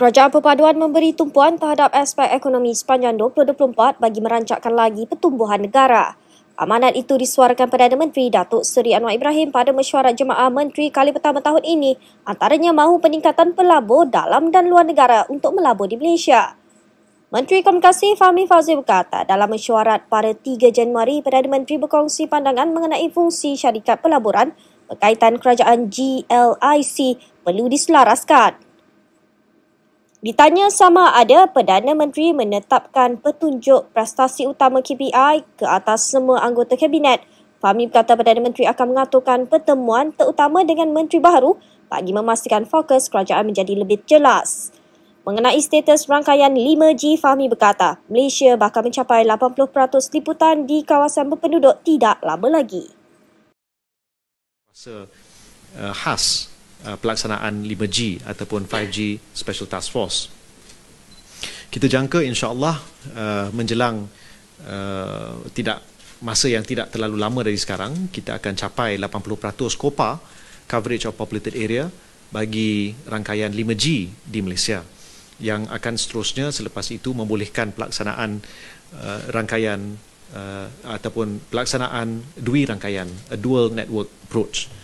Kerajaan Perpaduan memberi tumpuan terhadap aspek ekonomi sepanjang 2024 bagi merancakkan lagi pertumbuhan negara. Amanat itu disuarakan Perdana Menteri Datuk Seri Anwar Ibrahim pada mesyuarat jemaah menteri kali pertama tahun ini antaranya mahu peningkatan pelabur dalam dan luar negara untuk melabur di Malaysia. Menteri Komunikasi Fahmi Fazil berkata dalam mesyuarat pada 3 Januari Perdana Menteri berkongsi pandangan mengenai fungsi syarikat pelaburan berkaitan kerajaan GLIC perlu diselaraskan. Ditanya sama ada Perdana Menteri menetapkan petunjuk prestasi utama KPI ke atas semua anggota kabinet, Fahmi berkata Perdana Menteri akan mengaturkan pertemuan terutama dengan menteri baru bagi memastikan fokus kerajaan menjadi lebih jelas. Mengenai status rangkaian 5G, Fahmi berkata Malaysia bakal mencapai 80% liputan di kawasan berpenduduk tidak lama lagi. Masa uh, eh, khas Uh, pelaksanaan 5G ataupun 5G Special Task Force. Kita jangka insya-Allah uh, menjelang uh, tidak masa yang tidak terlalu lama dari sekarang kita akan capai 80% skopa coverage of populated area bagi rangkaian 5G di Malaysia yang akan seterusnya selepas itu membolehkan pelaksanaan uh, rangkaian uh, ataupun pelaksanaan dua rangkaian a dual network approach.